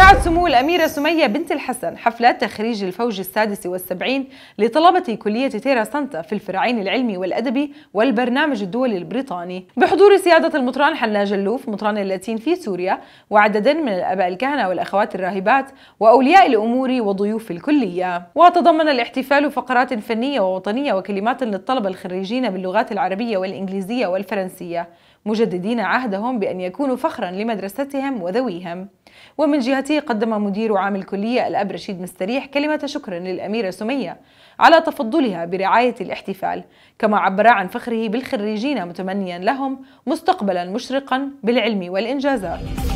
دعت سمو الأميرة سمية بنت الحسن حفلة تخريج الفوج السادس والسبعين لطلبة كلية تيرا سانتا في الفرعين العلمي والأدبي والبرنامج الدولي البريطاني بحضور سيادة المطران حنا جلوف مطران اللاتين في سوريا وعدد من الآباء الكهنة والأخوات الراهبات وأولياء الأمور وضيوف الكلية وتضمن الاحتفال فقرات فنية ووطنية وكلمات للطلبة الخريجين باللغات العربية والإنجليزية والفرنسية مجددين عهدهم بأن يكونوا فخرا لمدرستهم وذويهم ومن جهته قدم مدير عام الكلية الأب رشيد مستريح كلمة شكر للأميرة سمية على تفضلها برعاية الاحتفال كما عبر عن فخره بالخريجين متمنيا لهم مستقبلا مشرقا بالعلم والإنجازات